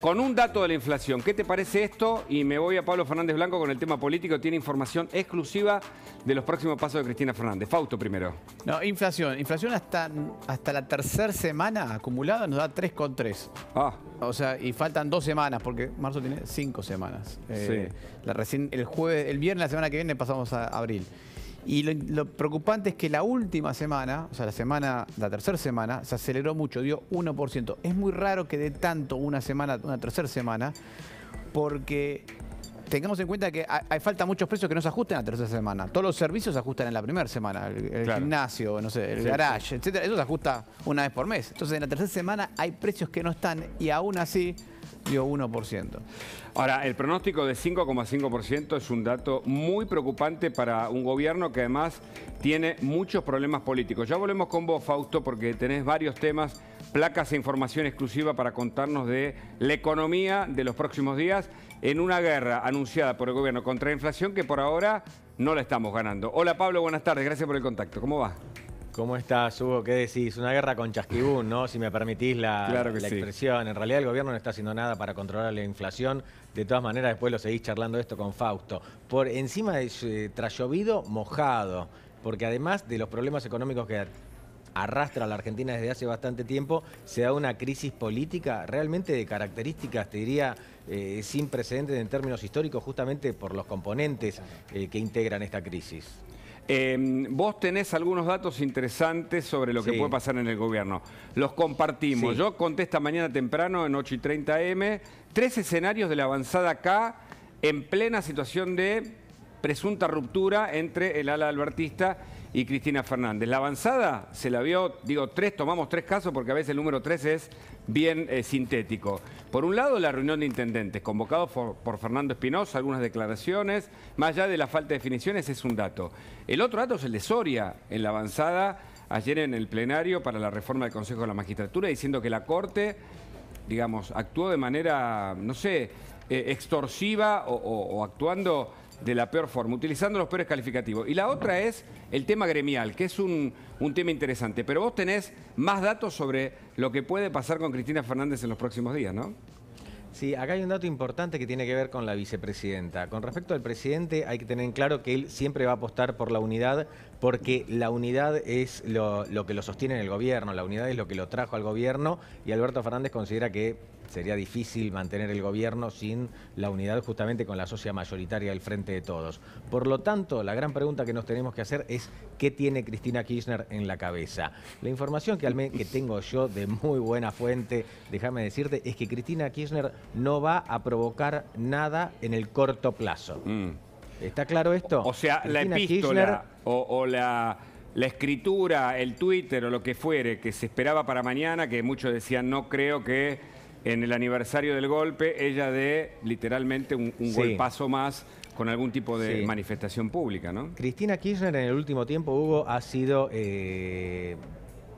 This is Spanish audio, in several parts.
Con un dato de la inflación, ¿qué te parece esto? Y me voy a Pablo Fernández Blanco con el tema político, tiene información exclusiva de los próximos pasos de Cristina Fernández. Fausto primero. No, inflación. Inflación hasta, hasta la tercera semana acumulada nos da 3,3. Ah. O sea, y faltan dos semanas, porque marzo tiene cinco semanas. Eh, sí. la recién, el, jueves, el viernes, la semana que viene, pasamos a abril. Y lo, preocupante es que la última semana, o sea, la semana, la tercera semana, se aceleró mucho, dio 1%. Es muy raro que dé tanto una semana, una tercera semana, porque tengamos en cuenta que hay, falta muchos precios que no se ajusten a la tercera semana. Todos los servicios se ajustan en la primera semana. El, gimnasio, no sé, el garage, etc. etcétera. Eso se ajusta una vez por mes. Entonces, en la tercera semana hay precios que no están y aún así dio 1%. Ahora, el pronóstico de 5,5% es un dato muy preocupante para un gobierno que además tiene muchos problemas políticos. Ya volvemos con vos, Fausto, porque tenés varios temas, placas e información exclusiva para contarnos de la economía de los próximos días en una guerra anunciada por el gobierno contra la inflación que por ahora no la estamos ganando. Hola Pablo, buenas tardes, gracias por el contacto. ¿Cómo va? ¿Cómo estás, Hugo? ¿Qué decís? Una guerra con chasquibún, ¿no? Si me permitís la, expresión. En realidad el gobierno no está haciendo nada para controlar la inflación. De todas maneras, después lo seguís charlando esto con Fausto. Por encima de eh, mojado. Porque además de los problemas económicos que arrastra a la Argentina desde hace bastante tiempo, se da una crisis política realmente de características, te diría, eh, sin precedentes en términos históricos, justamente por los componentes eh, que integran esta crisis. Em, vos tenés algunos datos interesantes sobre lo que puede pasar en el gobierno. Los compartimos. Yo Yo esta mañana temprano en 8 y 30 M. Tres escenarios de la avanzada acá en plena situación de presunta ruptura entre el ala albertista y Cristina Fernández. La avanzada se la vio, digo, tres, tomamos tres casos porque a veces el número tres es bien eh, sintético. Por un lado, la reunión de intendentes, convocado por, Fernando Espinosa, algunas declaraciones, más allá de la falta de definiciones, es un dato. El otro dato es el de Soria, en la avanzada, ayer en el plenario para la reforma del Consejo de la Magistratura, diciendo que la Corte, digamos, actuó de manera, no sé, eh, extorsiva o actuando de la peor forma, utilizando los peores calificativos. Y la otra es el tema gremial, que es un, tema interesante. Pero vos tenés más datos sobre lo que puede pasar con Cristina Fernández en los próximos días, ¿no? Sí, acá hay un dato importante que tiene que ver con la vicepresidenta. Con respecto al presidente, hay que tener en claro que él siempre va a apostar por la unidad, porque la unidad es lo, que lo sostiene en el gobierno, la unidad es lo que lo trajo al gobierno y Alberto Fernández considera que sería difícil mantener el gobierno sin la unidad justamente con la socia mayoritaria del frente de todos. Por lo tanto, la gran pregunta que nos tenemos que hacer es qué tiene Cristina Kirchner en la cabeza. La información que, tengo yo de muy buena fuente, déjame decirte, es que Cristina Kirchner no va a provocar nada en el corto plazo. Mm. ¿Está claro esto? O sea, la epístola o, la, escritura, el Twitter o lo que fuere que se esperaba para mañana, que muchos decían no creo que en el aniversario del golpe ella dé literalmente un, golpazo más con algún tipo de manifestación pública, ¿no? Cristina Kirchner en el último tiempo, Hugo, ha sido eh,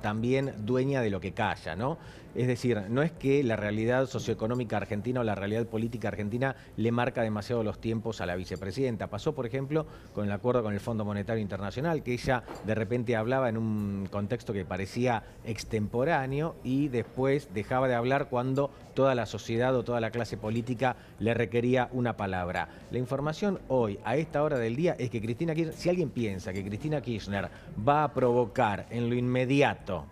también dueña de lo que calla, ¿no? Es decir, no es que la realidad socioeconómica argentina o la realidad política argentina le marca demasiado los tiempos a la vicepresidenta. Pasó, por ejemplo, con el acuerdo con el Fondo Monetario Internacional, que ella de repente hablaba en un contexto que parecía extemporáneo y después dejaba de hablar cuando toda la sociedad o toda la clase política le requería una palabra. La información hoy, a esta hora del día, es que Cristina Kirchner, si alguien piensa que Cristina Kirchner va a provocar en lo inmediato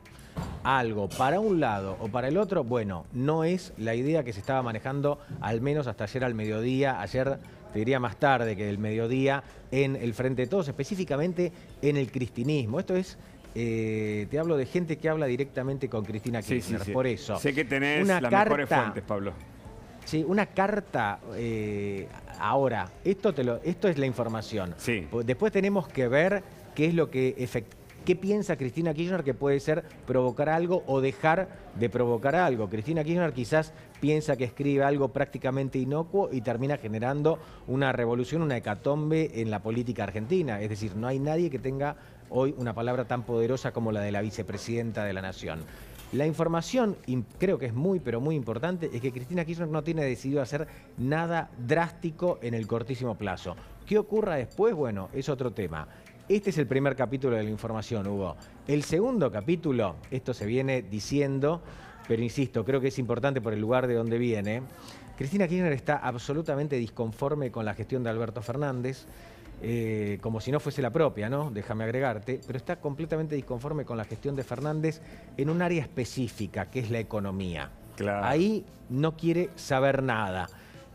algo para un lado o para el otro, bueno, no es la idea que se estaba manejando al menos hasta ayer al mediodía, ayer te diría más tarde que el mediodía, en el Frente de Todos, específicamente en el cristinismo. Esto es eh, te hablo de gente que habla directamente con Cristina Kirchner, por eso. Sé que tenés una las carta, mejores fuentes, Pablo. Sí, una carta eh, ahora, esto, esto es la información. Después tenemos que ver qué es lo que efectivamente ¿Qué piensa Cristina Kirchner que puede ser provocar algo o dejar de provocar algo? Cristina Kirchner quizás piensa que escribe algo prácticamente inocuo y termina generando una revolución, una hecatombe en la política argentina. Es decir, no hay nadie que tenga hoy una palabra tan poderosa como la de la vicepresidenta de la Nación. La información, creo que es muy, pero muy importante, es que Cristina Kirchner no tiene decidido hacer nada drástico en el cortísimo plazo. ¿Qué ocurra después? Bueno, es otro tema. Este es el primer capítulo de la información, Hugo. El segundo capítulo, esto se viene diciendo, pero insisto, creo que es importante por el lugar de donde viene. Cristina Kirchner está absolutamente disconforme con la gestión de Alberto Fernández. Eh, como si no fuese la propia, ¿no? Déjame agregarte, pero está completamente disconforme con la gestión de Fernández en un área específica, que es la economía. Claro. Ahí no quiere saber nada.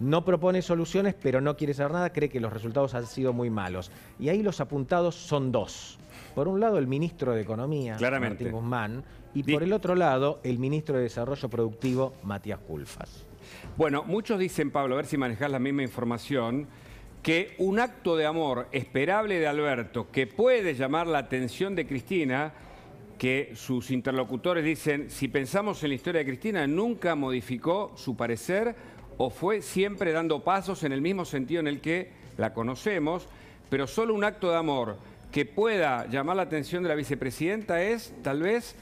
No propone soluciones, pero no quiere saber nada, cree que los resultados han sido muy malos. Y ahí los apuntados son dos. Por un lado, el ministro de Economía, Martín Guzmán, y por el otro lado, el ministro de Desarrollo Productivo, Matías Culfas. Bueno, muchos dicen, Pablo, a ver si manejás la misma información, que un acto de amor esperable de Alberto que puede llamar la atención de Cristina, que sus interlocutores dicen, si pensamos en la historia de Cristina, nunca modificó su parecer o fue siempre dando pasos en el mismo sentido en el que la conocemos, pero solo un acto de amor que pueda llamar la atención de la vicepresidenta es tal vez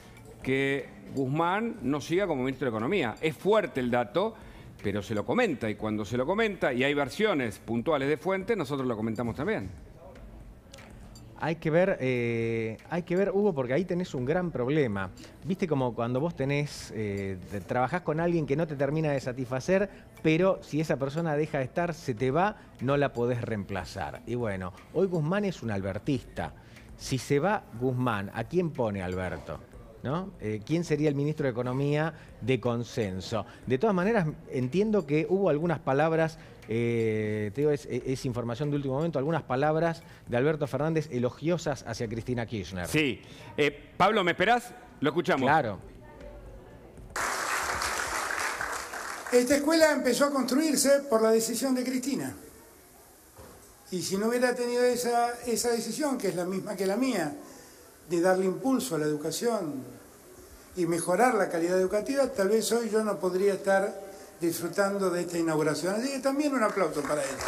que Guzmán no siga como ministro de Economía. Es fuerte el dato, pero se lo comenta y cuando se lo comenta y hay versiones puntuales de fuente, nosotros lo comentamos también. Hay que ver, eh, hay que ver, Hugo, porque ahí tenés un gran problema. Viste como cuando vos tenés, eh, trabajás con alguien que no te termina de satisfacer, pero si esa persona deja de estar, se te va, no la podés reemplazar. Y bueno, hoy Guzmán es un albertista. Si se va Guzmán, ¿a quién pone Alberto? ¿no? Eh, ¿Quién sería el ministro de Economía de consenso? De todas maneras, entiendo que hubo algunas palabras, eh, te digo, es, información de último momento, algunas palabras de Alberto Fernández elogiosas hacia Cristina Kirchner. Sí. Eh, Pablo, ¿me esperás? Lo escuchamos. Claro. Esta escuela empezó a construirse por la decisión de Cristina. Y si no hubiera tenido esa, esa decisión, que es la misma que la mía, de darle impulso a la educación y mejorar la calidad educativa, tal vez hoy yo no podría estar disfrutando de esta inauguración. Así que también un aplauso para ellos.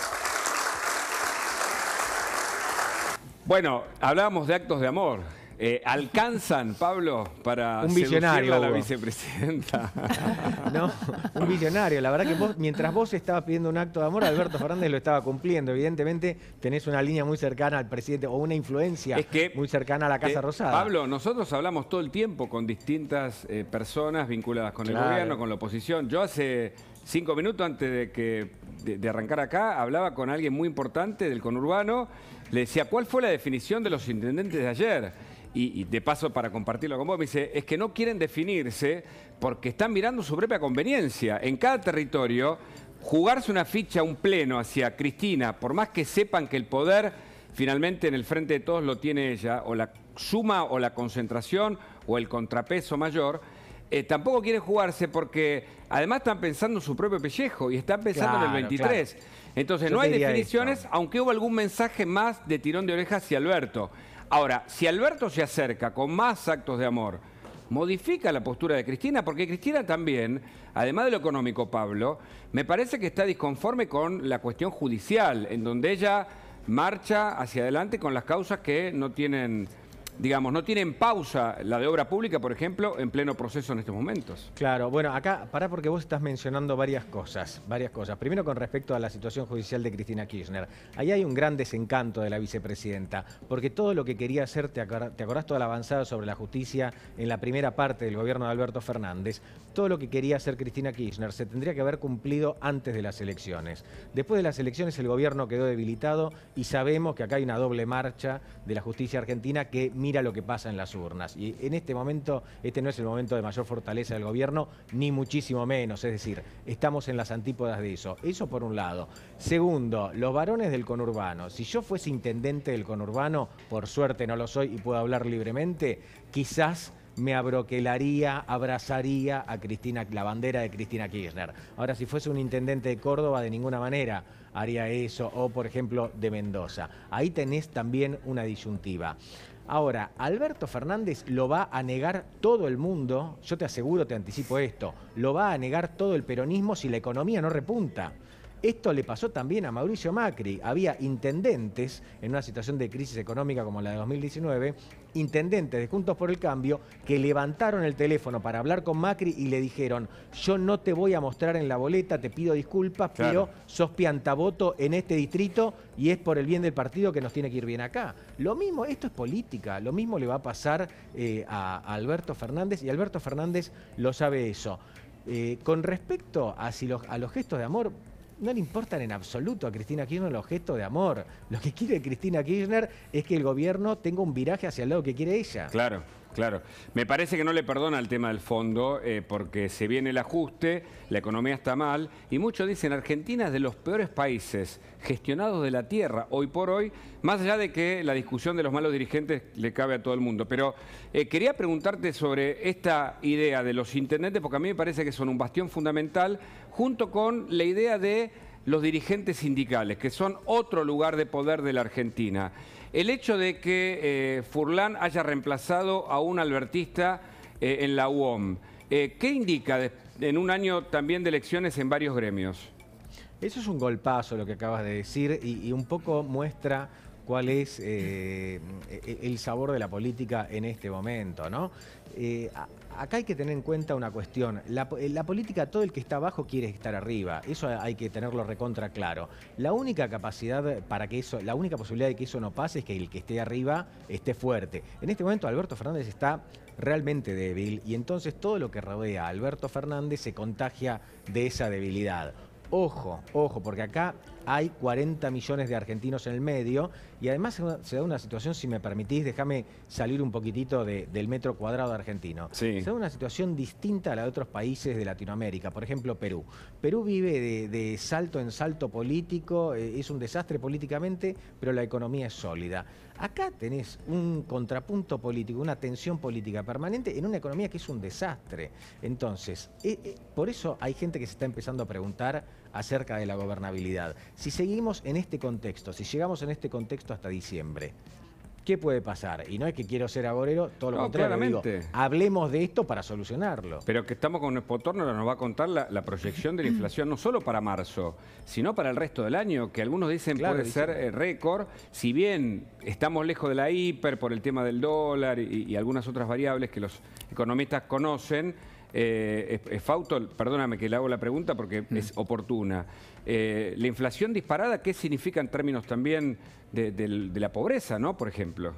Bueno, hablábamos de actos de amor. Eh, ¿Alcanzan, Pablo, para un visionario, la vicepresidenta? no, un millonario. La verdad que mientras vos estabas pidiendo un acto de amor, Alberto Fernández lo estaba cumpliendo. Evidentemente tenés una línea muy cercana al presidente o una influencia muy cercana a la Casa Rosada. Pablo, nosotros hablamos todo el tiempo con distintas eh, personas vinculadas con el gobierno, con la oposición. Yo hace cinco minutos antes de que de, arrancar acá, hablaba con alguien muy importante del conurbano, le decía, ¿cuál fue la definición de los intendentes de ayer? y, de paso para compartirlo con vos, me dice, es que no quieren definirse porque están mirando su propia conveniencia. En cada territorio, jugarse una ficha, un pleno hacia Cristina, por más que sepan que el poder finalmente en el frente de todos lo tiene ella, o la suma o la concentración o el contrapeso mayor, eh, tampoco quieren jugarse porque además están pensando en su propio pellejo y están pensando en el 23. Entonces no hay definiciones, aunque hubo algún mensaje más de tirón de orejas hacia Alberto. Ahora, si Alberto se acerca con más actos de amor, modifica la postura de Cristina, porque Cristina también, además de lo económico, Pablo, me parece que está disconforme con la cuestión judicial, en donde ella marcha hacia adelante con las causas que no tienen digamos, no tienen pausa la de obra pública, por ejemplo, en pleno proceso en estos momentos. Claro, bueno, acá, pará porque vos estás mencionando varias cosas, varias cosas. Primero con respecto a la situación judicial de Cristina Kirchner. Ahí hay un gran desencanto de la vicepresidenta, porque todo lo que quería hacer, te, acordás, te toda la avanzada sobre la justicia en la primera parte del gobierno de Alberto Fernández, todo lo que quería hacer Cristina Kirchner se tendría que haber cumplido antes de las elecciones. Después de las elecciones el gobierno quedó debilitado y sabemos que acá hay una doble marcha de la justicia argentina que mira lo que pasa en las urnas. Y en este momento, este no es el momento de mayor fortaleza del gobierno, ni muchísimo menos. Es decir, estamos en las antípodas de eso. Eso por un lado. Segundo, los varones del conurbano. Si yo fuese intendente del conurbano, por suerte no lo soy y puedo hablar libremente, quizás me abroquelaría, abrazaría a Cristina, la bandera de Cristina Kirchner. Ahora, si fuese un intendente de Córdoba, de ninguna manera haría eso, o por ejemplo de Mendoza. Ahí tenés también una disyuntiva. Ahora, Alberto Fernández lo va a negar todo el mundo, yo te aseguro, te anticipo esto, lo va a negar todo el peronismo si la economía no repunta. Esto le pasó también a Mauricio Macri. Había intendentes en una situación de crisis económica como la de 2019, intendentes de Juntos por el Cambio que levantaron el teléfono para hablar con Macri y le dijeron, yo no te voy a mostrar en la boleta, te pido disculpas, pero sos piantaboto en este distrito y es por el bien del partido que nos tiene que ir bien acá. Lo mismo, esto es política, lo mismo le va a pasar eh, a, Alberto Fernández y Alberto Fernández lo sabe eso. Eh, con respecto a los gestos de amor, no le importan en absoluto a Cristina Kirchner los gestos de amor. Lo que quiere Cristina Kirchner es que el gobierno tenga un viraje hacia el lado que quiere ella. Claro. Claro, me parece que no le perdona el tema del fondo eh, porque se viene el ajuste, la economía está mal y muchos dicen Argentina es de los peores países gestionados de la tierra hoy por hoy, más allá de que la discusión de los malos dirigentes le cabe a todo el mundo. Pero eh, quería preguntarte sobre esta idea de los intendentes porque a mí me parece que son un bastión fundamental junto con la idea de los dirigentes sindicales, que son otro lugar de poder de la Argentina. El hecho de que eh, Furlan haya reemplazado a un albertista eh, en la UOM, eh, ¿qué indica en un año también de elecciones en varios gremios? Eso es un golpazo lo que acabas de decir y un poco muestra cuál es eh, e-, el sabor de la política en este momento, ¿no? Eh, acá hay que tener en cuenta una cuestión. Eh, la, política, todo el que está abajo quiere estar arriba. Eso hay que tenerlo recontra claro. La única capacidad para que eso, la única posibilidad de que eso no pase es que el que esté arriba esté fuerte. En este momento Alberto Fernández está realmente débil y entonces todo lo que rodea a Alberto Fernández se contagia de esa debilidad ojo, ojo, porque acá hay 40 millones de argentinos en el medio y además se da una situación, si me permitís, déjame salir un poquitito del metro cuadrado argentino. Se da una situación distinta a la de otros países de Latinoamérica, por ejemplo Perú. Perú vive de, salto en salto político, eh, es un desastre políticamente, pero la economía es sólida. Acá tenés un contrapunto político, una tensión política permanente en una economía que es un desastre. Entonces, eh, eh, por eso hay gente que se está empezando a preguntar acerca de la gobernabilidad. Si seguimos en este contexto, si llegamos en este contexto hasta diciembre. ¿Qué puede pasar? Y no es que quiero ser agorero, todo lo contrario. Digo, hablemos de esto para solucionarlo. Pero que estamos con un Torno nos va a contar la, proyección de la inflación no solo para marzo, sino para el resto del año, que algunos dicen puede ser eh, récord. Si bien estamos lejos de la hiper por el tema del dólar y, algunas otras variables que los economistas conocen, eh, es, Fauto, perdóname que le hago la pregunta porque mm. es oportuna. Eh, la inflación disparada, ¿qué significa en términos también de, la pobreza, ¿no? Por ejemplo.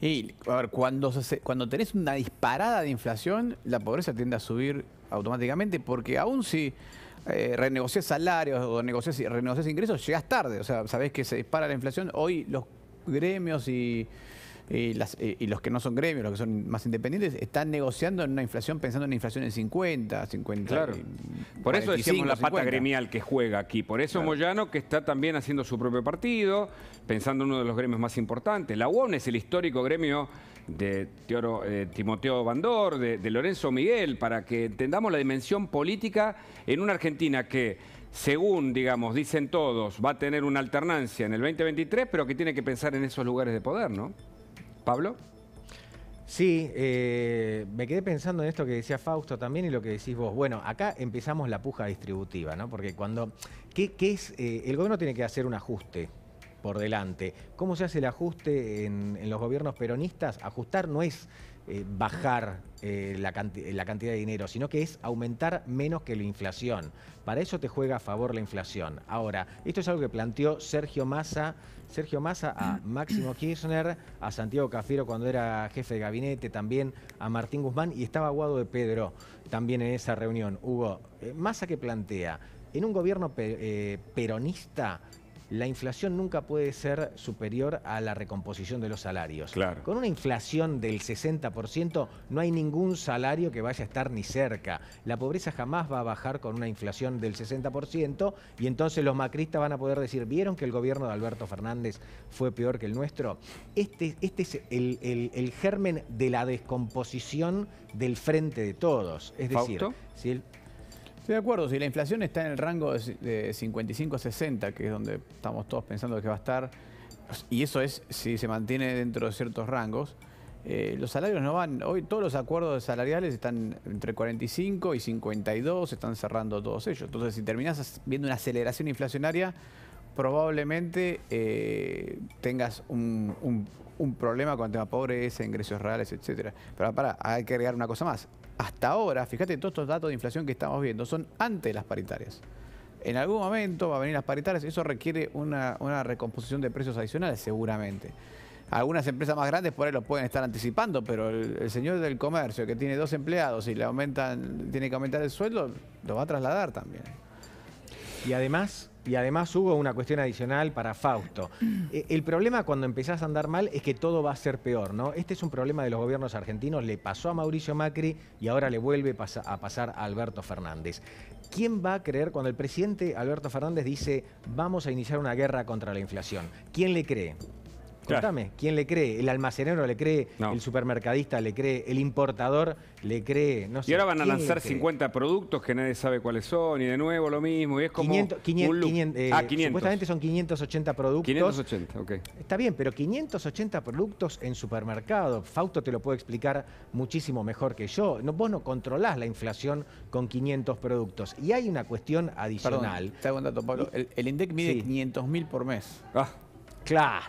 Y, a ver, cuando, cuando tenés una disparada de inflación, la pobreza tiende a subir automáticamente, porque aún si eh, salarios o negociás, renegociás ingresos, llegas tarde. O sea, sabés que se dispara la inflación. Hoy los gremios y eh, y, los que no son gremios, los que son más independientes, están negociando en una inflación pensando en una inflación en 50, 50. por eso decimos la pata gremial que juega aquí. Por eso Moyano, que está también haciendo su propio partido, pensando en uno de los gremios más importantes. La UON es el histórico gremio de eh, Timoteo Bandor, de, de Lorenzo Miguel, para que entendamos la dimensión política en una Argentina que según, digamos, dicen todos, va a tener una alternancia en el 2023, pero que tiene que pensar en esos lugares de poder, ¿no? Pablo. Sí, eh, me quedé pensando en esto que decía Fausto también y lo que decís vos. Bueno, acá empezamos la puja distributiva, ¿no? Porque cuando. ¿Qué, es? Eh, el gobierno tiene que hacer un ajuste por delante. ¿Cómo se hace el ajuste en los gobiernos peronistas? Ajustar no es eh, bajar eh, la, cantidad de dinero, sino que es aumentar menos que la inflación. Para eso te juega a favor la inflación. Ahora, esto es algo que planteó Sergio Massa, Sergio Massa a Máximo Kirchner, a Santiago Cafiero cuando era jefe de gabinete, también a Martín Guzmán y estaba Guado de Pedro también en esa reunión. Hugo, eh, Massa que plantea, en un gobierno peronista la inflación nunca puede ser superior a la recomposición de los salarios. Claro. Con una inflación del 60% no hay ningún salario que vaya a estar ni cerca. La pobreza jamás va a bajar con una inflación del 60% y entonces los macristas van a poder decir, ¿vieron que el gobierno de Alberto Fernández fue peor que el nuestro? Este, este es el, germen de la descomposición del frente de todos. Es decir, si Estoy de acuerdo, si la inflación está en el rango de 55 a 60, que es donde estamos todos pensando que va a estar, y eso es si se mantiene dentro de ciertos rangos, eh, los salarios no van, hoy todos los acuerdos salariales están entre 45 y 52, están cerrando todos ellos. Entonces, si terminás viendo una aceleración inflacionaria, probablemente eh, tengas un, un, problema con el tema pobreza, ingresos reales, etc. Pero para, hay que agregar una cosa más hasta ahora, fíjate, todos estos datos de inflación que estamos viendo son antes de las paritarias. En algún momento va a venir las paritarias, eso requiere una, recomposición de precios adicionales seguramente. Algunas empresas más grandes por ahí lo pueden estar anticipando, pero el, señor del comercio que tiene dos empleados y le aumentan, tiene que aumentar el sueldo, lo va a trasladar también. Y además, y además hubo una cuestión adicional para Fausto. Mm. Eh, el problema cuando empezás a andar mal es que todo va a ser peor, ¿no? Este es un problema de los gobiernos argentinos, le pasó a Mauricio Macri y ahora le vuelve a pasar a Alberto Fernández. ¿Quién va a creer cuando el presidente Alberto Fernández dice vamos a iniciar una guerra contra la inflación? ¿Quién le cree? Contame, ¿quién le cree? ¿El almacenero le cree? ¿El supermercadista le cree? ¿El importador le cree? y ahora van a lanzar 50 productos que nadie sabe cuáles son y de nuevo lo mismo. Y es como eh, ah, Supuestamente son 580 productos. 580, ok. Está bien, pero 580 productos en supermercado. Fausto te lo puede explicar muchísimo mejor que yo. vos no controlás la inflación con 500 productos. Y hay una cuestión adicional. Perdón, un dato, Pablo. El, INDEC mide 500 mil por mes. Ah. Claro.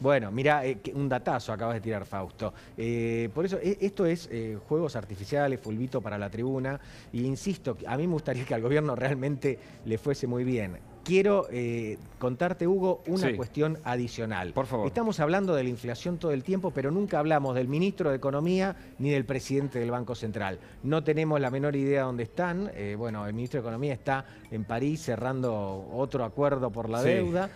Bueno, mira, eh, un datazo acabas de tirar, Fausto. Eh, por eso, e, esto es eh, juegos artificiales, fulvito para la tribuna. Y insisto, a mí me gustaría que al gobierno realmente le fuese muy bien. Quiero contarte, Hugo, una cuestión adicional. Por favor. Estamos hablando de la inflación todo el tiempo, pero nunca hablamos del ministro de Economía ni del presidente del Banco Central. No tenemos la menor idea dónde están. bueno, el ministro de Economía está en París cerrando otro acuerdo por la deuda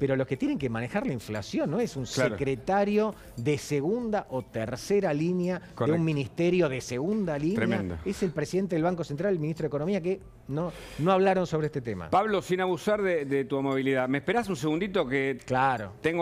pero los que tienen que manejar la inflación, ¿no? Es un secretario de segunda o tercera línea de un ministerio de segunda línea. Es el presidente del Banco Central, el ministro de Economía, que no, no hablaron sobre este tema. Pablo, sin abusar de, tu movilidad, ¿me esperás un segundito que claro. tengo